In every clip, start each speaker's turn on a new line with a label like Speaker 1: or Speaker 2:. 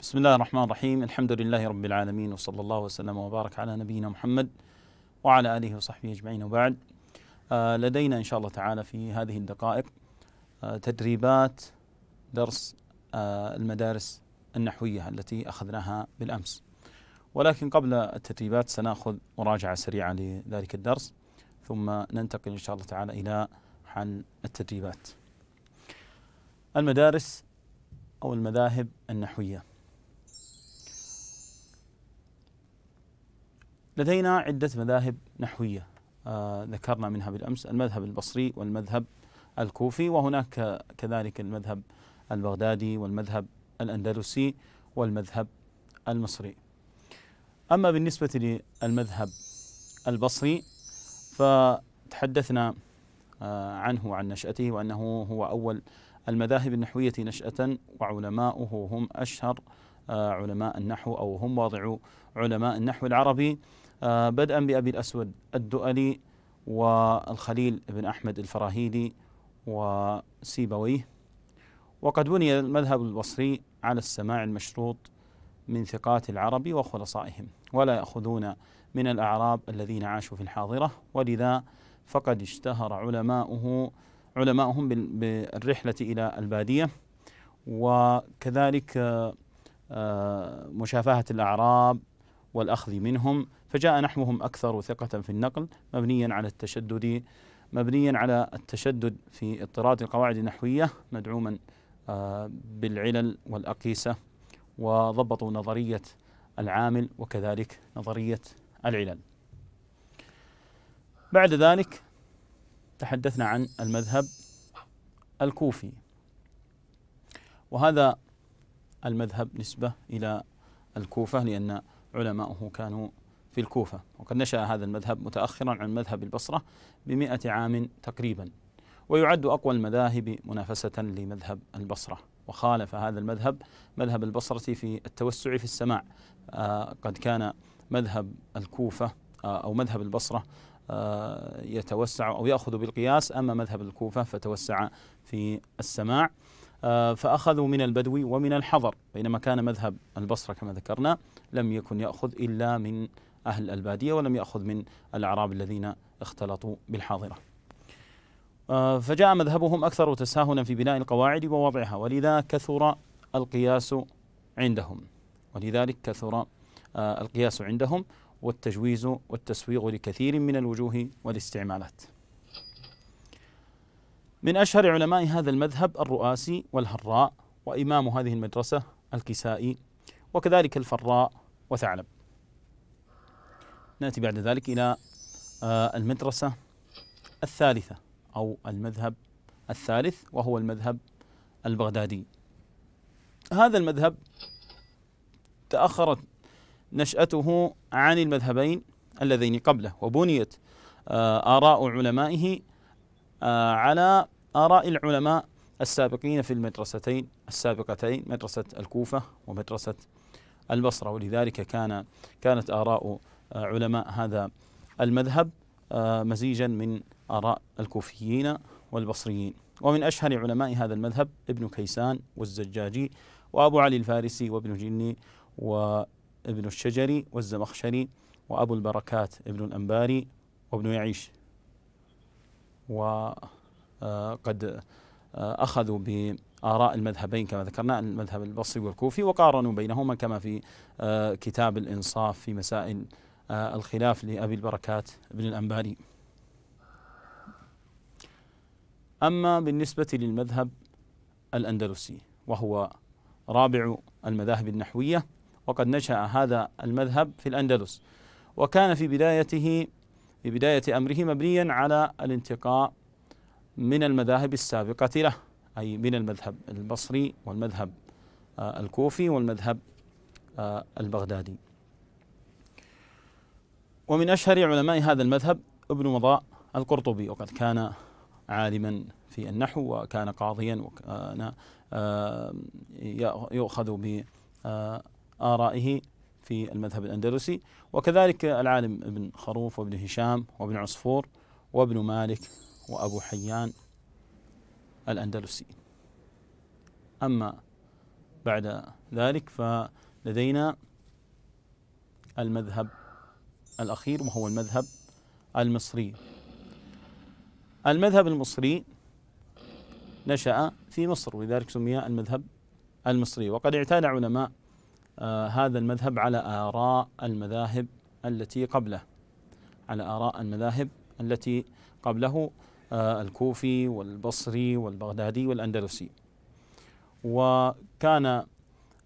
Speaker 1: بسم الله الرحمن الرحيم الحمد لله رب العالمين وصلى الله وسلم وبارك على نبينا محمد وعلى آله وصحبه أجمعين وبعد لدينا إن شاء الله تعالى في هذه الدقائق تدريبات درس المدارس النحوية التي أخذناها بالأمس ولكن قبل التدريبات سنأخذ مراجعة سريعة لذلك الدرس ثم ننتقل إن شاء الله تعالى إلى عن التدريبات المدارس أو المذاهب النحوية لدينا عدة مذاهب نحوية آه، ذكرنا منها بالأمس المذهب البصري والمذهب الكوفي وهناك كذلك المذهب البغدادي والمذهب الأندلسي والمذهب المصري أما بالنسبة للمذهب البصري فتحدثنا آه، عنه وعن نشأته وأنه هو أول المذاهب النحوية نشأة وعلماؤه هم أشهر آه، علماء النحو أو هم واضعو علماء النحو العربي آه، بدءا بأبي الأسود الدؤلي والخليل بن أحمد الفراهيدي وسيبويه وقد بني المذهب البصري على السماع المشروط من ثقات العرب وخلصائهم ولا يأخذون من الأعراب الذين عاشوا في الحاضرة ولذا فقد اشتهر علماؤه علماؤهم بالرحلة إلى البادية وكذلك مشافهة الأعراب والأخذ منهم فجاء نحوهم أكثر ثقة في النقل مبنيا على التشدد مبنيا على التشدد في اضطراد القواعد النحوية مدعوما آه، بالعلل والأقيسة وضبطوا نظرية العامل وكذلك نظرية العلل بعد ذلك تحدثنا عن المذهب الكوفي وهذا المذهب نسبة إلى الكوفة لأن علماؤه كانوا في الكوفة وقد نشأ هذا المذهب متأخرا عن مذهب البصرة بمئة عام تقريبا ويعد أقوى المذاهب منافسة لمذهب البصرة وخالف هذا المذهب مذهب البصرة في التوسع في السماع آه قد كان مذهب الكوفة آه أو مذهب البصرة آه يتوسع أو يأخذ بالقياس أما مذهب الكوفة فتوسع في السماع آه، فأخذوا من البدو ومن الحضر بينما كان مذهب البصرة كما ذكرنا لم يكن يأخذ إلا من أهل البادية ولم يأخذ من الأعراب الذين اختلطوا بالحاضرة آه، فجاء مذهبهم أكثر تساهلا في بناء القواعد ووضعها ولذا كثر القياس عندهم ولذلك كثر آه، القياس عندهم والتجويز والتسويغ لكثير من الوجوه والاستعمالات من أشهر علماء هذا المذهب الرؤاسي والهراء وإمام هذه المدرسة الكسائي وكذلك الفراء وثعلب نأتي بعد ذلك إلى آه، المدرسة الثالثة أو المذهب الثالث وهو المذهب البغدادي هذا المذهب تأخرت نشأته عن المذهبين اللذين قبله وبنيت آه، آراء علمائه آه، على آراء العلماء السابقين في المدرستين السابقتين مدرسة الكوفة ومدرسة البصرة ولذلك كان كانت آراء آه، علماء هذا المذهب آه، مزيجا من آراء الكوفيين والبصريين ومن أشهر علماء هذا المذهب ابن كيسان والزجاجي وأبو علي الفارسي وابن جني وابن الشجري والزمخشري وأبو البركات ابن الأنباري وابن يعيش وقد آه، آه، أخذوا بآراء المذهبين كما ذكرنا المذهب البصري والكوفي وقارنوا بينهما كما في آه، كتاب الإنصاف في مسائل الخلاف لأبي البركات بن الأنباري أما بالنسبة للمذهب الأندلسي وهو رابع المذاهب النحوية وقد نشأ هذا المذهب في الأندلس وكان في بدايته في بداية أمره مبنيا على الانتقاء من المذاهب السابقة له أي من المذهب البصري والمذهب آه، الكوفي والمذهب آه، البغدادي ومن أشهر علماء هذا المذهب ابن مضاء القرطبي وقد كان عالما في النحو وكان قاضيا وكان آه، يؤخذ بآرائه في المذهب الأندلسي وكذلك العالم ابن خروف وابن هشام وابن عصفور وابن مالك وأبو حيان الأندلسي أما بعد ذلك فلدينا المذهب الأخير وهو المذهب المصري المذهب المصري نشأ في مصر ولذلك سمي المذهب المصري وقد اعتاد علماء آه، هذا المذهب على آراء المذاهب التي قبله على آراء المذاهب التي قبله آه، الكوفي والبصري والبغدادي والأندلسي وكان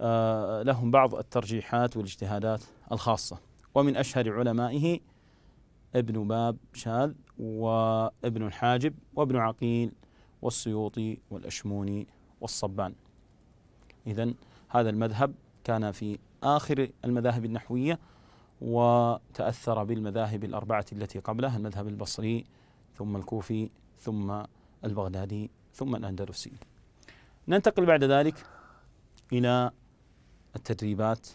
Speaker 1: آه، لهم بعض الترجيحات والاجتهادات الخاصة ومن أشهر علمائه ابن باب شاذ وابن الحاجب وابن عقيل والسيوطي والأشموني والصبان إذا هذا المذهب كان في آخر المذاهب النحوية وتأثر بالمذاهب الأربعة التي قبلها المذهب البصري ثم الكوفي ثم البغدادي ثم الأندلسي ننتقل بعد ذلك إلى التدريبات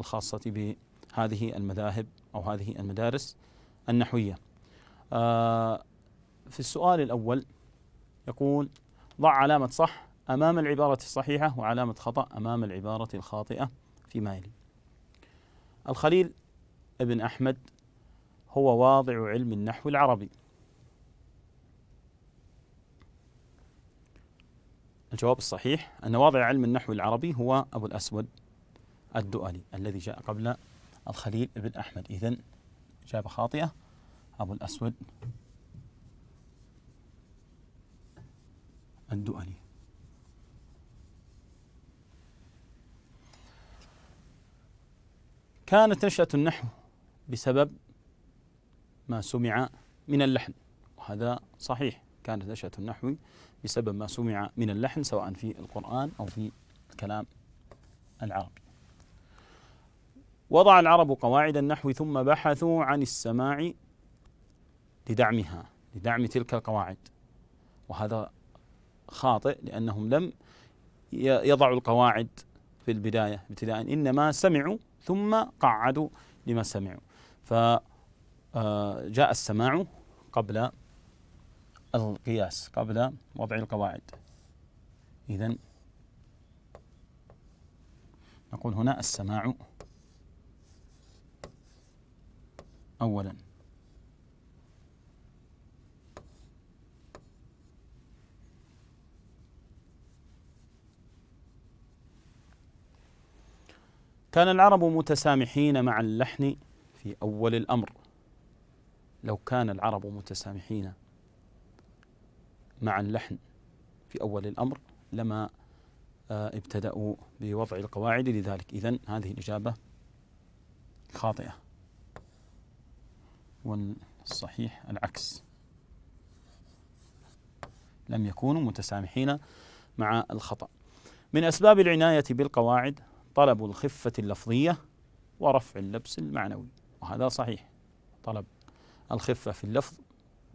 Speaker 1: الخاصة بهذه المذاهب أو هذه المدارس النحوية آه، في السؤال الأول يقول ضع علامة صح أمام العبارة الصحيحة وعلامة خطأ أمام العبارة الخاطئة فيما يلي الخليل ابن أحمد هو واضع علم النحو العربي الجواب الصحيح أن واضع علم النحو العربي هو أبو الأسود الدؤلي الذي جاء قبل الخليل ابن أحمد إذا إجابة خاطئة أبو الأسود الدؤلي كانت نشأة النحو بسبب ما سمع من اللحن وهذا صحيح كانت نشأة النحو بسبب ما سمع من اللحن سواء في القرآن أو في الكلام العربي وضع العرب قواعد النحو ثم بحثوا عن السماع لدعمها لدعم تلك القواعد وهذا خاطئ لأنهم لم يضعوا القواعد في البداية ابتداء إنما سمعوا ثم قعدوا لما سمعوا فجاء آه، السماع قبل القياس قبل وضع القواعد إذا نقول هنا السماع أولاً كان العرب متسامحين مع اللحن في أول الأمر لو كان العرب متسامحين مع اللحن في أول الأمر لما آه، ابتدأوا بوضع القواعد لذلك إذا هذه الإجابة خاطئة والصحيح العكس لم يكونوا متسامحين مع الخطأ من أسباب العناية بالقواعد طلب الخفة اللفظية ورفع اللبس المعنوي وهذا صحيح طلب الخفة في اللفظ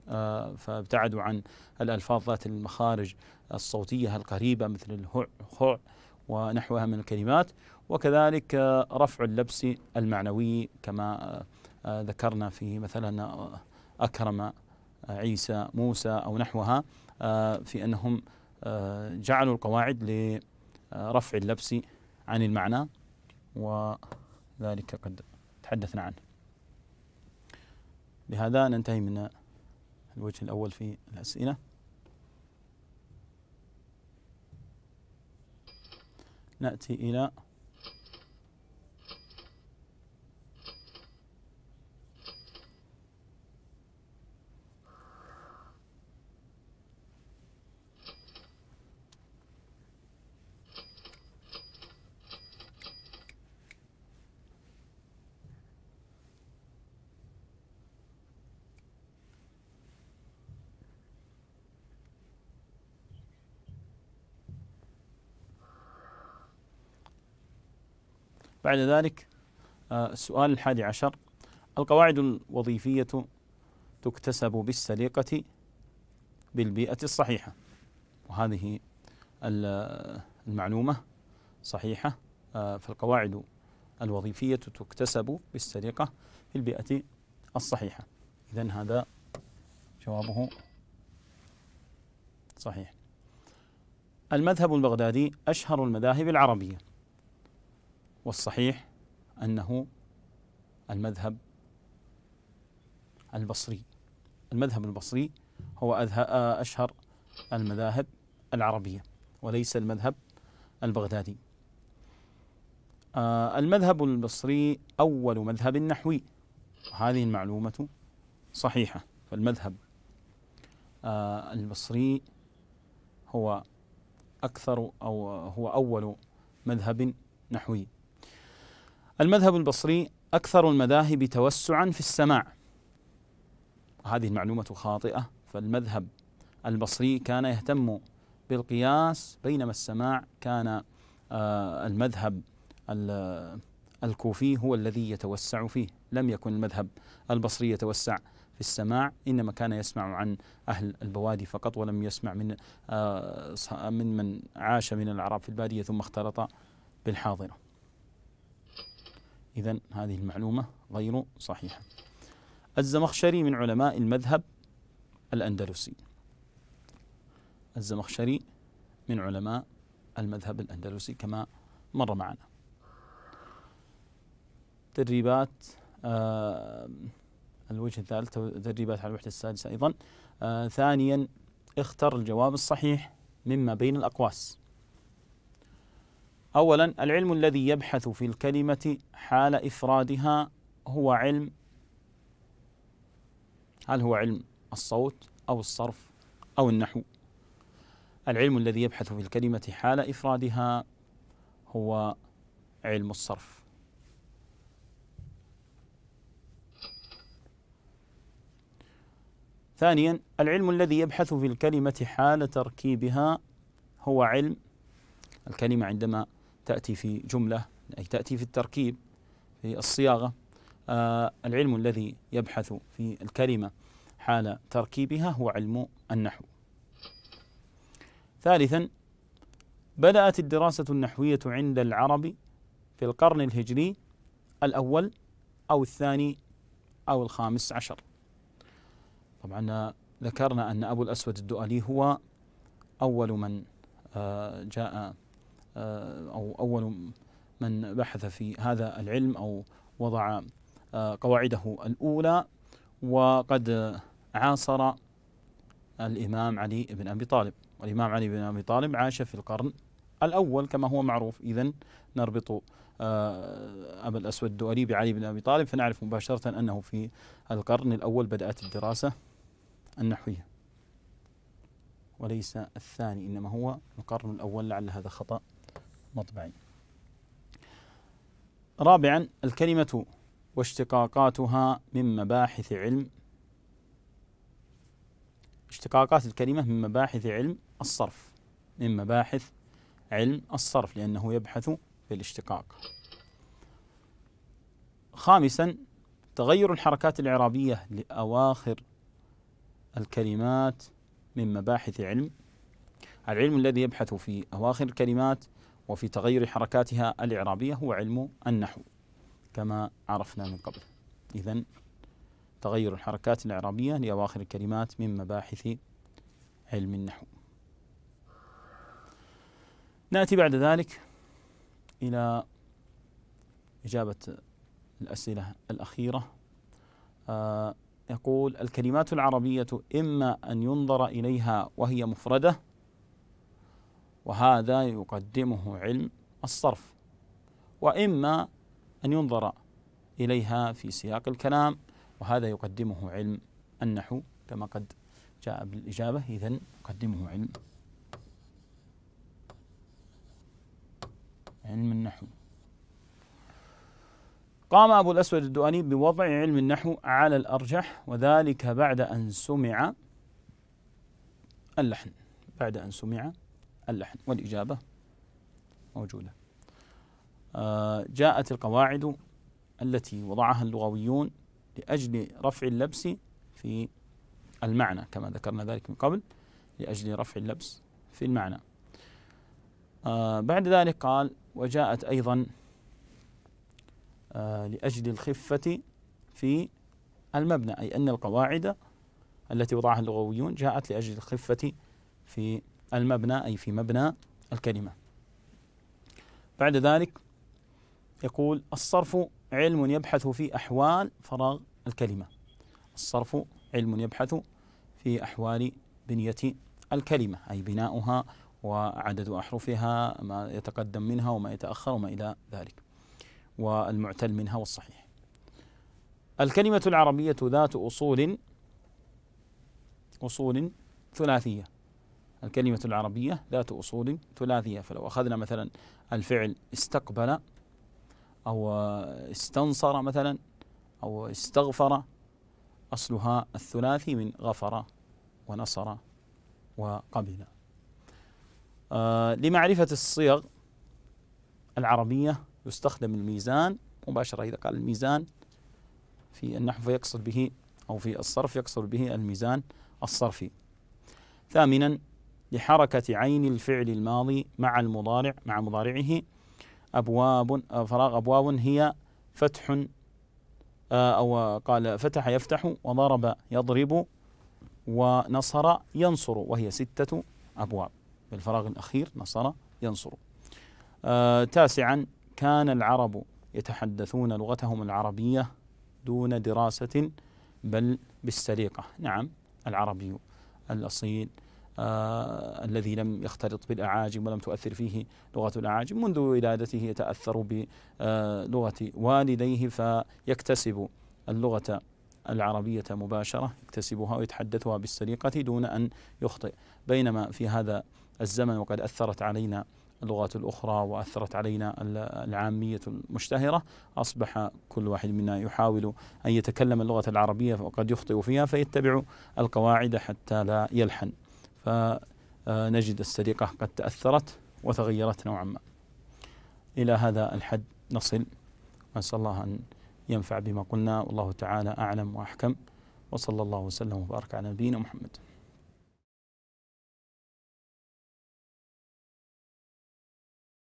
Speaker 1: آه، فابتعدوا عن الألفاظ ذات المخارج الصوتية القريبة مثل الهع خع ونحوها من الكلمات وكذلك آه، رفع اللبس المعنوي كما آه، ذكرنا في مثلا أكرم عيسى موسى أو نحوها في أنهم جعلوا القواعد لرفع اللبس عن المعنى وذلك قد تحدثنا عنه بهذا ننتهي من الوجه الأول في الأسئلة نأتي إلى بعد ذلك آه، السؤال الحادي عشر القواعد الوظيفية تكتسب بالسليقة بالبيئة الصحيحة وهذه آه، المعلومة صحيحة آه، فالقواعد الوظيفية تكتسب بالسليقة في البيئة الصحيحة إذا هذا جوابه صحيح المذهب البغدادي أشهر المذاهب العربية والصحيح أنه المذهب البصري المذهب البصري هو أشهر المذاهب العربية وليس المذهب البغدادي آه، المذهب البصري أول مذهب نحوي وهذه المعلومة صحيحة فالمذهب آه، البصري هو أكثر أو هو أول مذهب نحوي المذهب البصري أكثر المذاهب توسعا في السماع وهذه المعلومة خاطئة فالمذهب البصري كان يهتم بالقياس بينما السماع كان آه، المذهب الكوفي هو الذي يتوسع فيه لم يكن المذهب البصري يتوسع في السماع إنما كان يسمع عن أهل البوادي فقط ولم يسمع من آه، من من عاش من الأعراب في البادية ثم اختلط بالحاضرة إذا هذه المعلومة غير صحيحة الزمخشري من علماء المذهب الأندلسي الزمخشري من علماء المذهب الأندلسي كما مر معنا تدريبات آه الوجه الثالث تدريبات على الوحدة السادسة أيضا آه ثانيا اختر الجواب الصحيح مما بين الأقواس أولا العلم الذي يبحث في الكلمة حال إفرادها هو علم هل هو علم الصوت أو الصرف أو النحو العلم الذي يبحث في الكلمة حال إفرادها هو علم الصرف ثانيا العلم الذي يبحث في الكلمة حال تركيبها هو علم الكلمة عندما تأتي في جملة أي تأتي في التركيب في الصياغة آه العلم الذي يبحث في الكلمة حال تركيبها هو علم النحو ثالثا بدأت الدراسة النحوية عند العرب في القرن الهجري الأول أو الثاني أو الخامس عشر طبعا ذكرنا أن أبو الأسود الدؤلي هو أول من آه، جاء آه، أو أول من بحث في هذا العلم أو وضع آه، قواعده الأولى وقد عاصر الإمام علي بن أبي طالب والإمام علي بن أبي طالب عاش في القرن الأول كما هو معروف إذا نربط آه، أبا الأسود الدؤلي بعلي بن أبي طالب فنعرف مباشرة أنه في القرن الأول بدأت الدراسة النحوية وليس الثاني إنما هو القرن الأول لعل هذا خطأ مطبعي رابعا الكلمة واشتقاقاتها من مباحث علم اشتقاقات الكلمة من مباحث علم الصرف من مباحث علم الصرف لأنه يبحث في الاشتقاق خامسا تغير الحركات الإعرابية لأواخر الكلمات من مباحث علم العلم الذي يبحث في أواخر الكلمات وفي تغير حركاتها الإعرابية هو علم النحو كما عرفنا من قبل إذا تغير الحركات الإعرابية لأواخر الكلمات من مباحث علم النحو نأتي بعد ذلك إلى إجابة الأسئلة الأخيرة آه، يقول الكلمات العربية إما أن ينظر إليها وهي مفردة وهذا يقدمه علم الصرف وإما أن ينظر إليها في سياق الكلام وهذا يقدمه علم النحو كما قد جاء بالإجابة إذا يقدمه علم علم النحو قام أبو الأسود الدؤلي بوضع علم النحو على الأرجح وذلك بعد أن سمع اللحن بعد أن سمع اللحن والإجابة موجودة آه، جاءت القواعد التي وضعها اللغويون لأجل رفع اللبس في المعنى كما ذكرنا ذلك من قبل لأجل رفع اللبس في المعنى آه، بعد ذلك قال وجاءت أيضا آه، لأجل الخفة في المبنى أي أن القواعد التي وضعها اللغويون جاءت لأجل الخفة في المبنى أي في مبنى الكلمة بعد ذلك يقول الصرف علم يبحث في أحوال فراغ الكلمة الصرف علم يبحث في أحوال بنية الكلمة أي بناؤها وعدد أحرفها ما يتقدم منها وما يتأخر وما إلى ذلك والمعتل منها والصحيح الكلمة العربية ذات أصول أصول ثلاثية الكلمة العربية ذات أصول ثلاثية فلو أخذنا مثلا الفعل استقبل أو استنصر مثلا أو استغفر أصلها الثلاثي من غفر ونصر وقبل آه لمعرفة الصيغ العربية يستخدم الميزان مباشرة إذا قال الميزان في النحو فيقصد به أو في الصرف يقصد به الميزان الصرفي ثامنا لحركة عين الفعل الماضي مع المضارع مع مضارعه أبواب فراغ أبواب هي فتح آه، أو قال فتح يفتح وضرب يضرب ونصر ينصر وهي ستة أبواب بالفراغ الأخير نصر ينصر آه، تاسعا كان العرب يتحدثون لغتهم العربية دون دراسة بل بالسليقة نعم العربي الأصيل آه الذي لم يختلط بالأعاجم ولم تؤثر فيه لغة الأعاجم منذ ولادته يتأثر بلغة والديه فيكتسب اللغة العربية مباشرة يكتسبها ويتحدثها بالسليقة دون أن يخطئ بينما في هذا الزمن وقد أثرت علينا اللغات الأخرى وأثرت علينا العامية المشتهرة أصبح كل واحد منا يحاول أن يتكلم اللغة العربية وقد يخطئ فيها فيتبع القواعد حتى لا يلحن فنجد السرقة قد تأثرت وتغيرت نوعا ما إلى هذا الحد نصل نسأل الله أن ينفع بما قلنا والله تعالى أعلم وأحكم وصلى الله وسلم وبارك على نبينا محمد